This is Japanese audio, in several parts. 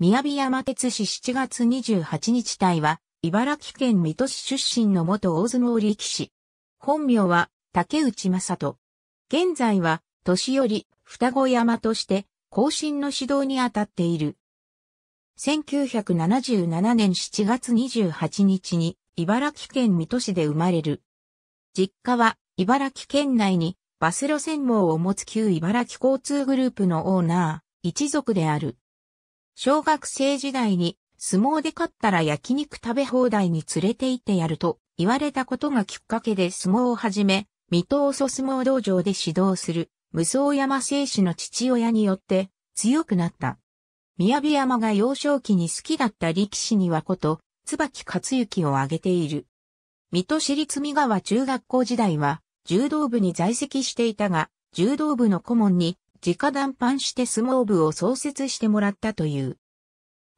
宮城山鉄市7月28日隊は、茨城県水戸市出身の元大相撲力士。本名は、竹内正人。現在は、年寄り、双子山として、後進の指導に当たっている。1977年7月28日に、茨城県水戸市で生まれる。実家は、茨城県内に、バス路線網を持つ旧茨城交通グループのオーナー、一族である。小学生時代に相撲で勝ったら焼肉食べ放題に連れて行ってやると言われたことがきっかけで相撲を始め、水戸遅相撲道場で指導する無双山聖師の父親によって強くなった。宮部山が幼少期に好きだった力士にはこと、椿克幸を挙げている。水戸市立三川中学校時代は、柔道部に在籍していたが、柔道部の顧問に直談判して相撲部を創設してもらったという。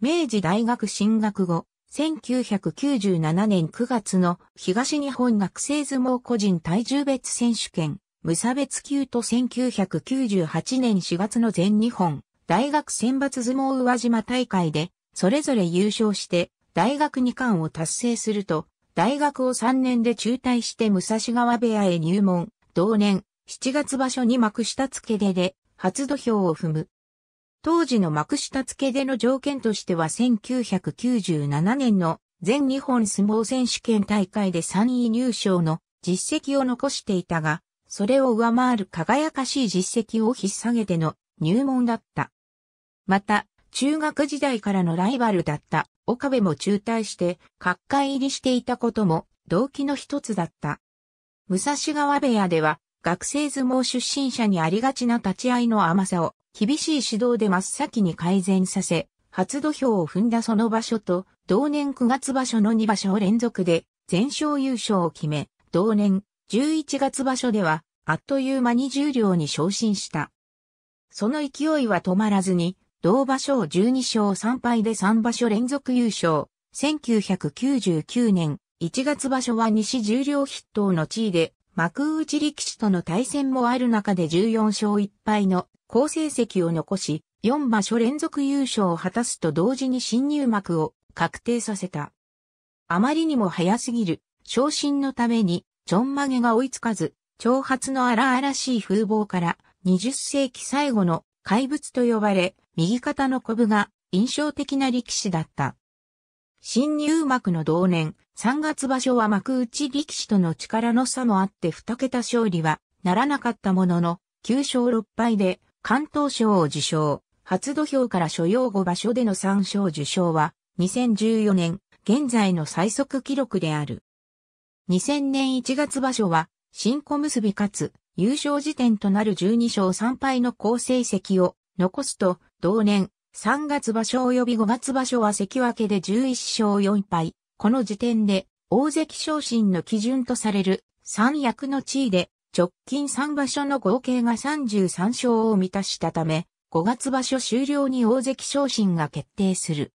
明治大学進学後、1997年9月の東日本学生相撲個人体重別選手権、無差別級と1998年4月の全日本大学選抜相撲宇和島大会で、それぞれ優勝して大学2冠を達成すると、大学を3年で中退して武蔵川部屋へ入門、同年7月場所に幕下付けでで初土俵を踏む。当時の幕下付けでの条件としては1997年の全日本相撲選手権大会で3位入賞の実績を残していたが、それを上回る輝かしい実績を引っ提げての入門だった。また、中学時代からのライバルだった岡部も中退して、各界入りしていたことも動機の一つだった。武蔵川部屋では、学生相撲出身者にありがちな立ち合いの甘さを厳しい指導で真っ先に改善させ、初土俵を踏んだその場所と、同年9月場所の2場所を連続で全勝優勝を決め、同年11月場所では、あっという間に十両に昇進した。その勢いは止まらずに、同場所を12勝3敗で3場所連続優勝。1999年1月場所は西十両筆頭の地位で幕内力士との対戦もある中で14勝1敗の好成績を残し、4場所連続優勝を果たすと同時に新入幕を確定させた。あまりにも早すぎる昇進のために、ちょんまげが追いつかず、挑発の荒々しい風貌から20世紀最後の怪物と呼ばれ、右肩のコブが印象的な力士だった。新入幕の同年、3月場所は幕内力士との力の差もあって2桁勝利はならなかったものの、9勝6敗で関東賞を受賞。初土俵から所要後場所での3勝受賞は、2014年、現在の最速記録である。2000年1月場所は、新小結かつ、優勝時点となる12勝3敗の好成績を残すと、同年、3月場所及び5月場所は関脇で11勝4敗。この時点で、大関昇進の基準とされる三役の地位で、直近3場所の合計が33勝を満たしたため、5月場所終了に大関昇進が決定する。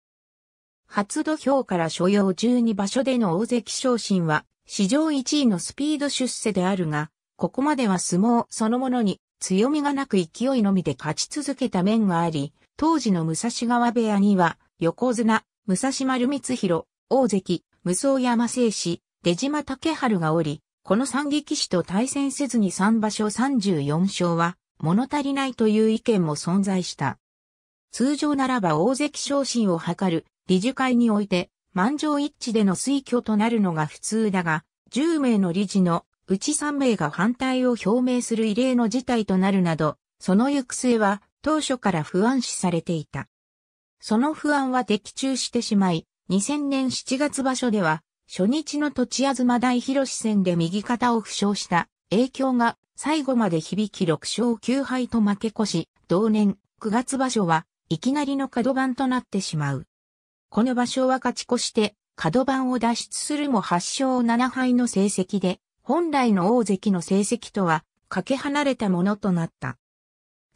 初土俵から所要12場所での大関昇進は、史上1位のスピード出世であるが、ここまでは相撲そのものに強みがなく勢いのみで勝ち続けた面があり、当時の武蔵川部屋には、横綱、武蔵丸光弘、大関、無双山聖氏、出島竹春がおり、この三撃士と対戦せずに3場所34勝は、物足りないという意見も存在した。通常ならば大関昇進を図る理事会において満場一致での推挙となるのが普通だが、10名の理事のうち3名が反対を表明する異例の事態となるなど、その行く末は当初から不安視されていた。その不安は的中してしまい、2000年7月場所では、初日の土地あずま大広戦で右肩を負傷した影響が最後まで響き6勝9敗と負け越し、同年9月場所はいきなりの角番となってしまう。この場所は勝ち越して角番を脱出するも8勝7敗の成績で、本来の大関の成績とはかけ離れたものとなった。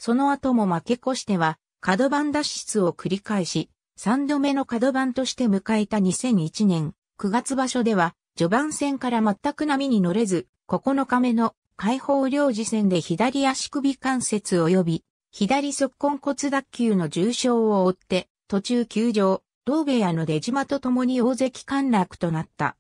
その後も負け越しては、角番脱出を繰り返し、3度目の角番として迎えた2001年9月場所では、序盤戦から全く波に乗れず、9日目の解放領事戦で左足首関節及び、左側根骨脱臼の重傷を負って、途中休場、同部屋の出島と共に大関陥落となった。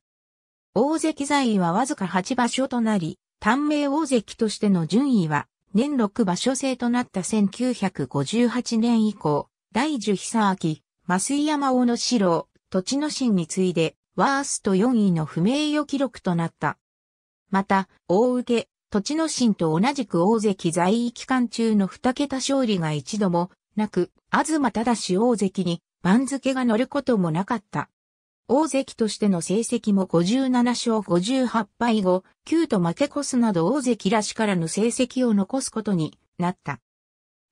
大関在位はわずか8場所となり、短命大関としての順位は年6場所制となった1958年以降、大樹久明、増山大野四郎、土地の神に次いで、ワースト4位の不名誉記録となった。また、大受け、土地の神と同じく大関在位期間中の2桁勝利が一度もなく、東忠大関に番付が乗ることもなかった。大関としての成績も57勝58敗後、9と負け越すなど大関らしからぬ成績を残すことになった。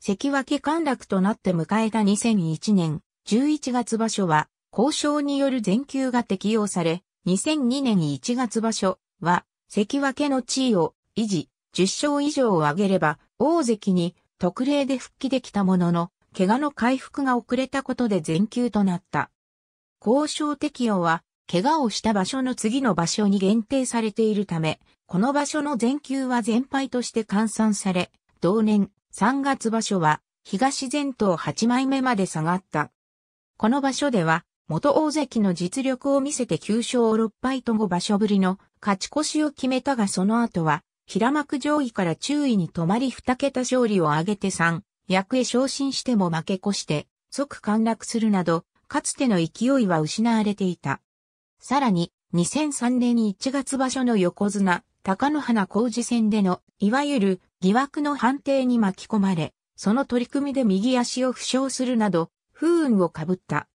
関脇陥落となって迎えた2001年11月場所は、交渉による全休が適用され、2002年1月場所は、関脇の地位を維持、10勝以上を挙げれば、大関に特例で復帰できたものの、怪我の回復が遅れたことで全休となった。交渉適用は、怪我をした場所の次の場所に限定されているため、この場所の全球は全敗として換算され、同年3月場所は東前頭8枚目まで下がった。この場所では、元大関の実力を見せて9勝6敗と5場所ぶりの勝ち越しを決めたがその後は、平幕上位から中位に止まり2桁勝利を挙げて3、役へ昇進しても負け越して、即陥落するなど、かつての勢いは失われていた。さらに、2003年1月場所の横綱、高野花工事戦での、いわゆる疑惑の判定に巻き込まれ、その取り組みで右足を負傷するなど、不運をかぶった。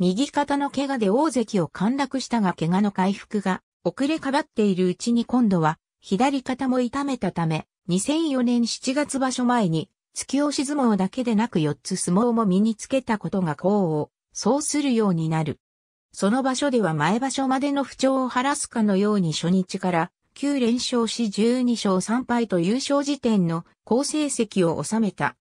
右肩の怪我で大関を陥落したが怪我の回復が遅れかばっているうちに今度は左肩も痛めたため、2004年7月場所前に突き押し相撲だけでなく4つ相撲も身につけたことが功をそうするようになる。その場所では前場所までの不調を晴らすかのように初日から9連勝し12勝3敗と優勝時点の好成績を収めた。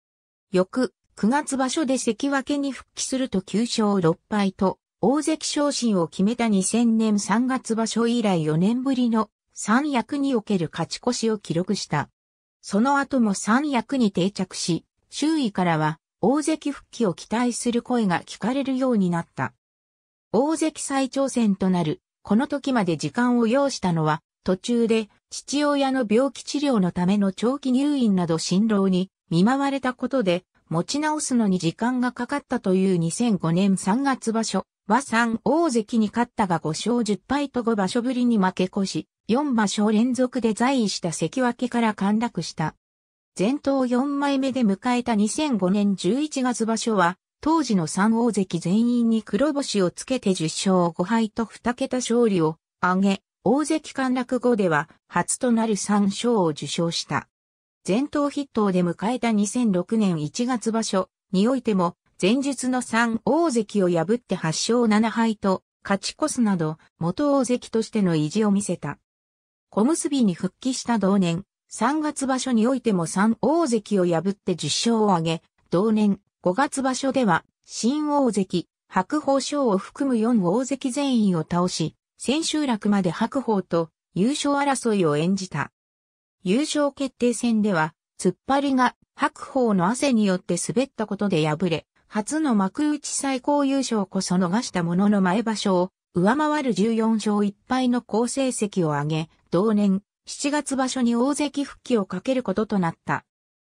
翌9月場所で関脇に復帰すると9勝6敗と大関昇進を決めた2000年3月場所以来4年ぶりの三役における勝ち越しを記録した。その後も三役に定着し、周囲からは大関復帰を期待する声が聞かれるようになった。大関再挑戦となる、この時まで時間を要したのは、途中で父親の病気治療のための長期入院など辛労に見舞われたことで、持ち直すのに時間がかかったという2005年3月場所は3大関に勝ったが5勝10敗と5場所ぶりに負け越し、4場所連続で在位した関脇から陥落した。前頭4枚目で迎えた2005年11月場所は、当時の三大関全員に黒星をつけて10勝5敗と2桁勝利を挙げ、大関陥落後では初となる3勝を受賞した。前頭筆頭で迎えた2006年1月場所においても、前述の3大関を破って8勝7敗と勝ち越すなど、元大関としての意地を見せた。小結に復帰した同年、3月場所においても3大関を破って10勝を挙げ、同年5月場所では、新大関、白鵬賞を含む4大関全員を倒し、千秋楽まで白鵬と優勝争いを演じた。優勝決定戦では、突っ張りが白鵬の汗によって滑ったことで敗れ、初の幕内最高優勝こそ逃したものの前場所を上回る14勝1敗の好成績を挙げ、同年7月場所に大関復帰をかけることとなった。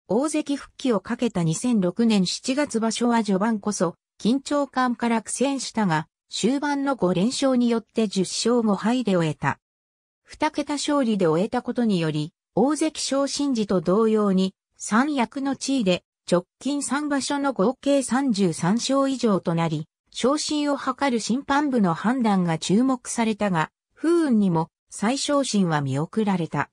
大関復帰をかけた2006年7月場所は序盤こそ、緊張感から苦戦したが、終盤の5連勝によって10勝5敗で終えた。2桁勝利で終えたことにより、大関昇進時と同様に、三役の地位で直近3場所の合計33勝以上となり、昇進を図る審判部の判断が注目されたが、不運にも再昇進は見送られた。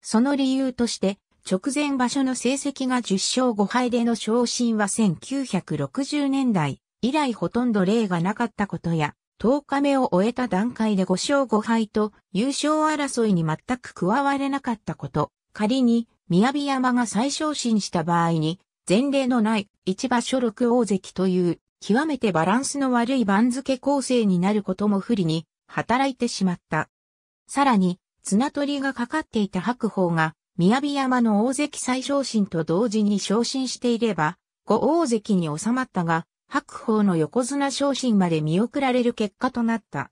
その理由として、直前場所の成績が10勝5敗での昇進は1960年代以来ほとんど例がなかったことや、10日目を終えた段階で5勝5敗と優勝争いに全く加われなかったこと、仮に宮城山が再昇進した場合に、前例のない一場所6大関という極めてバランスの悪い番付構成になることも不利に働いてしまった。さらに、綱取りがかかっていた白鵬が、宮城山の大関再昇進と同時に昇進していれば、五大関に収まったが、白鵬の横綱昇進まで見送られる結果となった。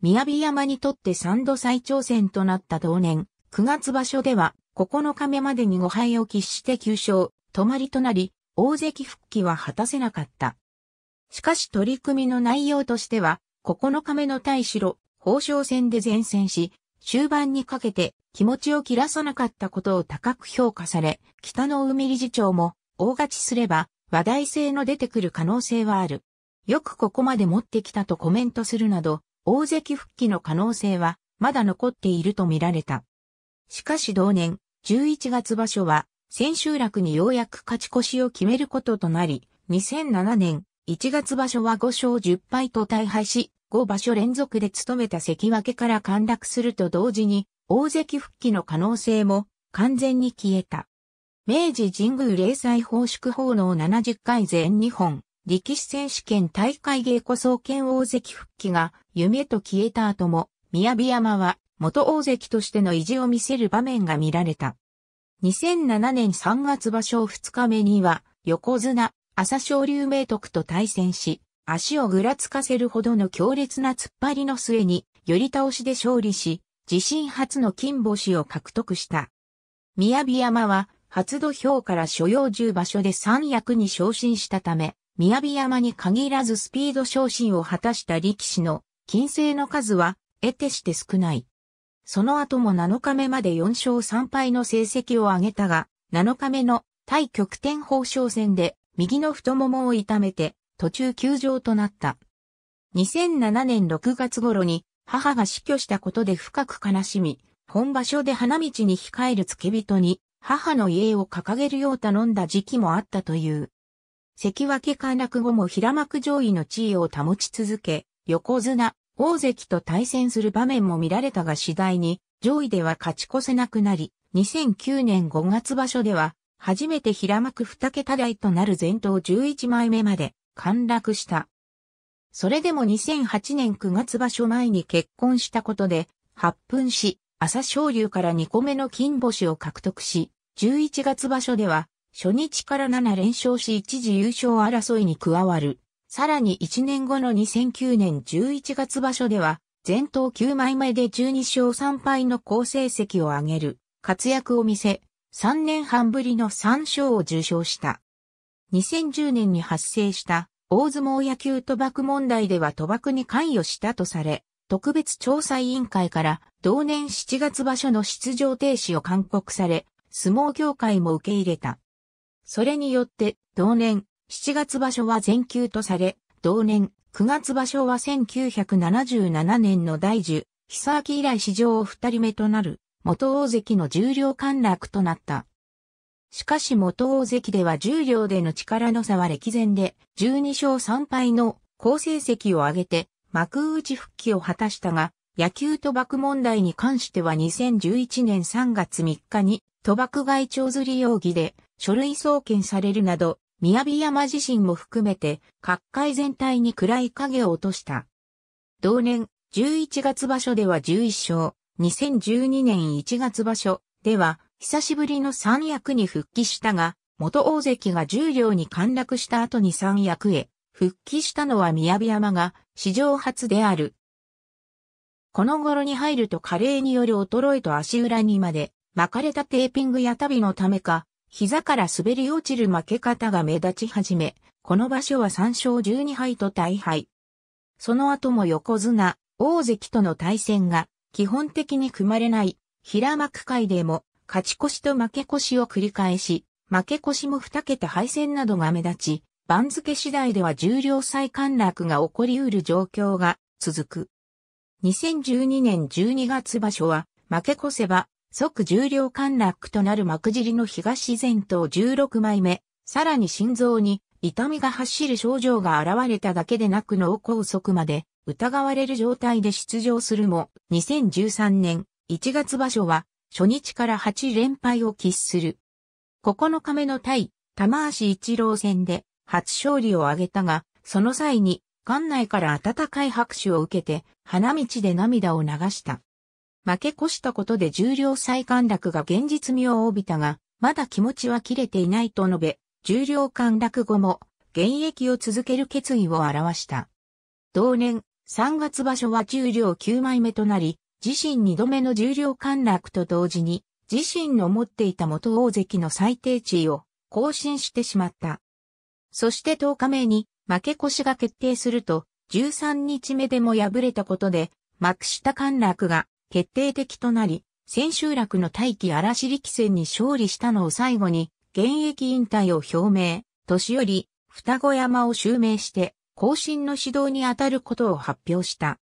宮城山にとって三度再挑戦となった同年、9月場所では、9日目までに5敗を喫して9勝、止まりとなり、大関復帰は果たせなかった。しかし取り組みの内容としては、9日目の対白、放生戦で前線し、終盤にかけて気持ちを切らさなかったことを高く評価され、北の海理事長も大勝ちすれば話題性の出てくる可能性はある。よくここまで持ってきたとコメントするなど、大関復帰の可能性はまだ残っていると見られた。しかし同年、11月場所は、千秋楽にようやく勝ち越しを決めることとなり、2007年1月場所は5勝10敗と大敗し、5場所連続で務めた関脇から陥落すると同時に、大関復帰の可能性も完全に消えた。明治神宮霊祭奉祝奉納70回全日本、力士選手権大会稽古総研大関復帰が夢と消えた後も、宮城山は元大関としての意地を見せる場面が見られた。2007年3月場所2日目には、横綱、朝青龍明徳と対戦し、足をぐらつかせるほどの強烈な突っ張りの末に、寄り倒しで勝利し、自身初の金星を獲得した。宮城山は、初土俵から所要10場所で三役に昇進したため、宮城山に限らずスピード昇進を果たした力士の、金星の数は、得てして少ない。その後も7日目まで4勝3敗の成績を挙げたが、7日目の対極点放勝戦で、右の太ももを痛めて、途中休場となった。2007年6月頃に母が死去したことで深く悲しみ、本場所で花道に控える付け人に母の家を掲げるよう頼んだ時期もあったという。関脇陥落後も平幕上位の地位を保ち続け、横綱、大関と対戦する場面も見られたが次第に、上位では勝ち越せなくなり、2009年5月場所では、初めて平幕2桁台となる前頭11枚目まで陥落した。それでも2008年9月場所前に結婚したことで、発奮し、朝昇龍から2個目の金星を獲得し、11月場所では、初日から7連勝し一時優勝争いに加わる。さらに1年後の2009年11月場所では、前頭9枚目で12勝3敗の好成績を上げる活躍を見せ、3年半ぶりの3勝を受賞した。2010年に発生した大相撲野球賭博問題では賭博に関与したとされ、特別調査委員会から同年7月場所の出場停止を勧告され、相撲協会も受け入れた。それによって同年7月場所は全休とされ、同年9月場所は1977年の大樹、久明以来史上二人目となる元大関の重量陥落となった。しかし元大関では十両での力の差は歴然で、12勝3敗の好成績を上げて、幕内復帰を果たしたが、野球賭博問題に関しては2011年3月3日に、賭博外帳釣り容疑で書類送検されるなど、宮城山自身も含めて、各界全体に暗い影を落とした。同年、11月場所では11勝、2012年1月場所では久しぶりの三役に復帰したが、元大関が十両に陥落した後に三役へ復帰したのは宮山が史上初である。この頃に入ると加齢による衰えと足裏にまで巻かれたテーピングや旅のためか、膝から滑り落ちる負け方が目立ち始め、この場所は3勝12敗と大敗。その後も横綱、大関との対戦が基本的に組まれない平幕界でも勝ち越しと負け越しを繰り返し、負け越しも2桁敗戦などが目立ち、番付次第では重量再陥落が起こり得る状況が続く。2012年12月場所は、負け越せば、即重量陥落となる幕尻の東前頭16枚目、さらに心臓に痛みが走る症状が現れただけでなく脳梗塞まで疑われる状態で出場するも、2013年1月場所は初日から8連敗を喫する。9日目の対、玉足一郎戦で初勝利を挙げたが、その際に、館内から温かい拍手を受けて、花道で涙を流した。負け越したことで重量再陥落が現実味を帯びたが、まだ気持ちは切れていないと述べ、重量陥落後も、現役を続ける決意を表した。同年、3月場所は重量9枚目となり、自身二度目の重量陥落と同時に、自身の持っていた元大関の最低値を更新してしまった。そして10日目に負け越しが決定すると、13日目でも敗れたことで、幕下陥落が決定的となり、千秋楽の大気荒力戦に勝利したのを最後に、現役引退を表明、年より双子山を襲名して、更新の指導に当たることを発表した。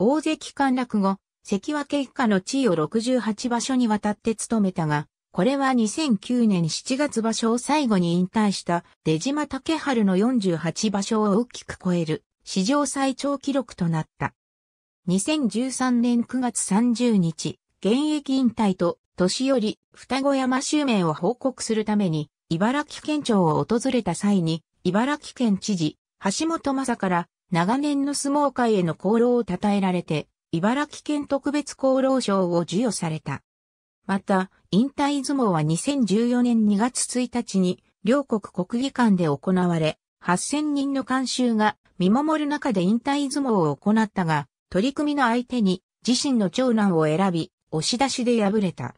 大関陥落後、関脇以下の地位を68場所にわたって務めたが、これは2009年7月場所を最後に引退した出島竹春の48場所を大きく超える史上最長記録となった。2013年9月30日、現役引退と年寄り双子山襲名を報告するために茨城県庁を訪れた際に茨城県知事橋本正から長年の相撲界への功労を称えられて茨城県特別厚労賞を授与された。また、引退相撲は2014年2月1日に、両国国技館で行われ、8000人の監修が見守る中で引退相撲を行ったが、取り組みの相手に自身の長男を選び、押し出しで敗れた。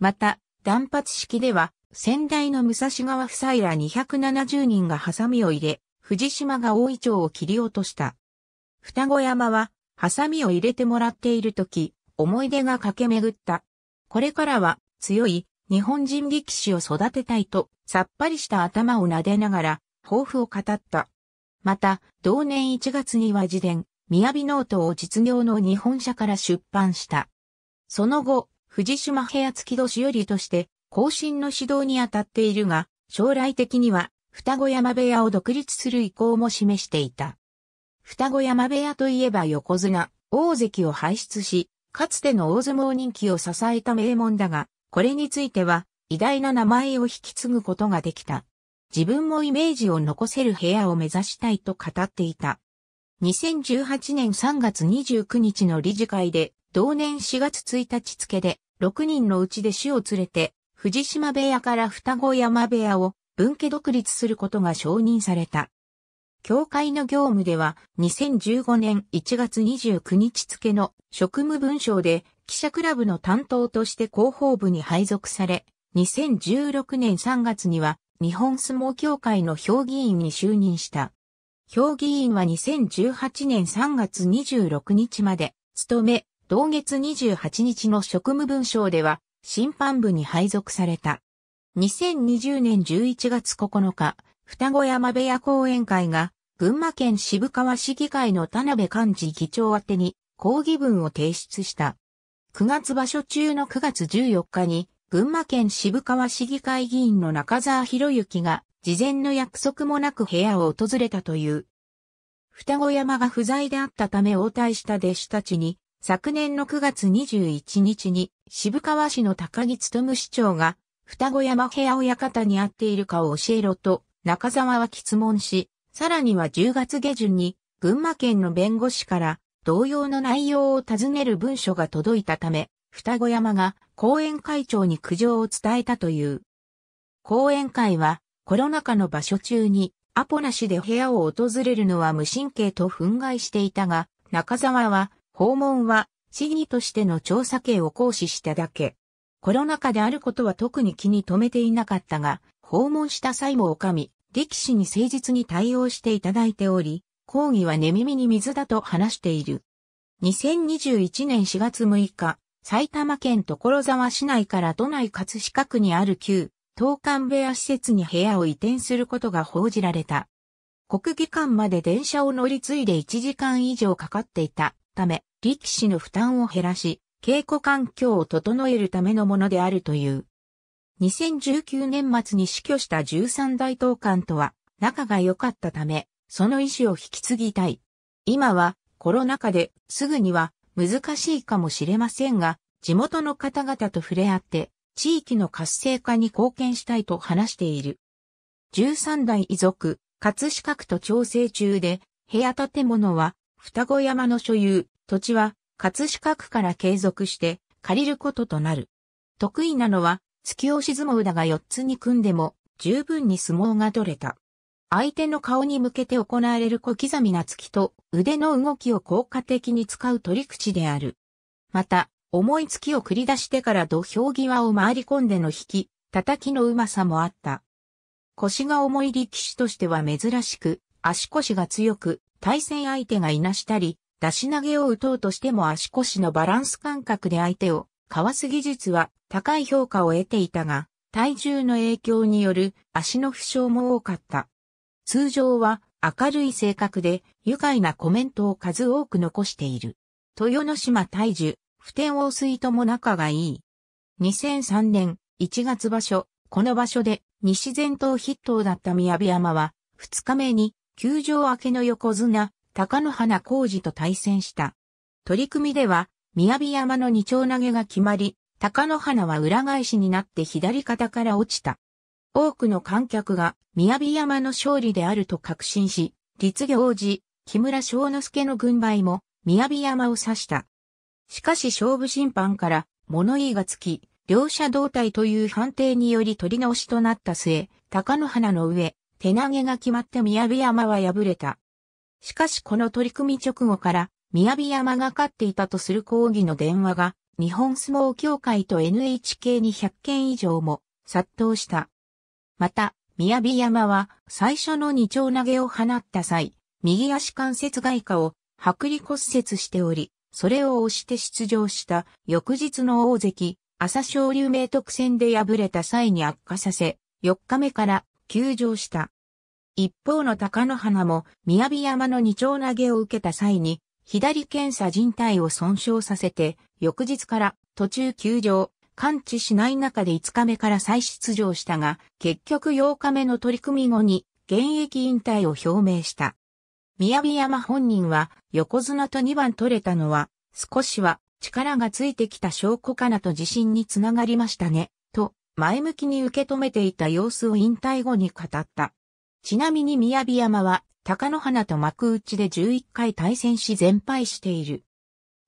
また、断髪式では、先代の武蔵川夫妻ら270人がハサミを入れ、藤島が大井町を切り落とした。双子山はハサミを入れてもらっている時、思い出が駆け巡った。これからは強い日本人力士を育てたいと、さっぱりした頭を撫でながら、抱負を語った。また、同年1月には自伝、雅ノートを実業の日本社から出版した。その後、藤島部屋付き年寄りとして、後進の指導に当たっているが、将来的には、双子山部屋を独立する意向も示していた。双子山部屋といえば横綱、大関を輩出し、かつての大相撲人気を支えた名門だが、これについては、偉大な名前を引き継ぐことができた。自分もイメージを残せる部屋を目指したいと語っていた。2018年3月29日の理事会で、同年4月1日付で、6人のうちで死を連れて、藤島部屋から双子山部屋を分家独立することが承認された。協会の業務では2015年1月29日付の職務文書で記者クラブの担当として広報部に配属され、2016年3月には日本相撲協会の評議員に就任した。評議員は2018年3月26日まで務め、同月28日の職務文書では審判部に配属された。2020年11月9日、双子山部屋講演会が、群馬県渋川市議会の田辺幹事議長宛に抗議文を提出した。9月場所中の9月14日に、群馬県渋川市議会議員の中澤博之が、事前の約束もなく部屋を訪れたという。双子山が不在であったため応対した弟子たちに、昨年の9月21日に渋川市の高木勤市長が双子山部屋親方に会っているかを教えろと中沢は質問し、さらには10月下旬に群馬県の弁護士から同様の内容を尋ねる文書が届いたため、双子山が後援会長に苦情を伝えたという。後援会はコロナ禍の場所中にアポなしで部屋を訪れるのは無神経と憤慨していたが、中沢は訪問は市議としての調査権を行使しただけ。コロナ禍であることは特に気に留めていなかったが、訪問した際もおかみ、力士に誠実に対応していただいており、講義は寝耳に水だと話している。2021年4月6日、埼玉県所沢市内から都内葛飾区にある旧、東館部屋施設に部屋を移転することが報じられた。国技館まで電車を乗り継いで1時間以上かかっていたため、力士の負担を減らし、稽古環境を整えるためのものであるという。2019年末に死去した13大当館とは仲が良かったため、その意思を引き継ぎたい。今はコロナ禍ですぐには難しいかもしれませんが、地元の方々と触れ合って地域の活性化に貢献したいと話している。13代遺族、葛飾区と調整中で、部屋建物は双子山の所有、土地は葛飾区から継続して借りることとなる。得意なのは突き押し相撲だが4つに組んでも、十分に相撲が取れた。相手の顔に向けて行われる小刻みな突きと腕の動きを効果的に使う取り口である。また、重い突きを繰り出してから土俵際を回り込んでの引き、叩きのうまさもあった。腰が重い力士としては珍しく、足腰が強く、対戦相手がいなしたり、出し投げを打とうとしても足腰のバランス感覚で相手をわす技術は高い評価を得ていたが、体重の影響による足の負傷も多かった。通常は明るい性格で愉快なコメントを数多く残している。豊ノ島大樹、普天王水とも仲がいい。2003年1月場所、この場所で西前頭筆頭だった宮部山は、2日目に球場明けの横綱、高野花浩二と対戦した。取り組みでは、雅山の二丁投げが決まり、高野花は裏返しになって左肩から落ちた。多くの観客が、雅山の勝利であると確信し、立王子、木村庄之助の軍配も、雅山を指した。しかし勝負審判から、物言いがつき、両者同体という判定により取り直しとなった末、高野花の上、手投げが決まって雅山は敗れた。しかしこの取り組み直後から、宮城山が勝っていたとする抗議の電話が、日本相撲協会と NHK に100件以上も殺到した。また、宮城山は最初の二丁投げを放った際、右足関節外科を剥離骨折しており、それを押して出場した翌日の大関、朝昇竜明徳戦で敗れた際に悪化させ、4日目から休場した。一方の高野花も、宮城山の二丁投げを受けた際に、左検査人体を損傷させて、翌日から途中休場、完治しない中で5日目から再出場したが、結局8日目の取り組み後に現役引退を表明した。宮城山本人は横綱と2番取れたのは、少しは力がついてきた証拠かなと自信につながりましたね、と前向きに受け止めていた様子を引退後に語った。ちなみに宮城山は高野花と幕内で11回対戦し全敗している。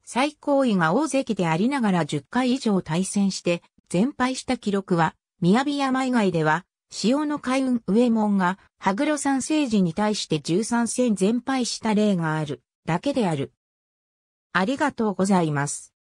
最高位が大関でありながら10回以上対戦して全敗した記録は、宮城山以外では、潮の海運上門が、羽黒山聖治に対して13戦全敗した例がある、だけである。ありがとうございます。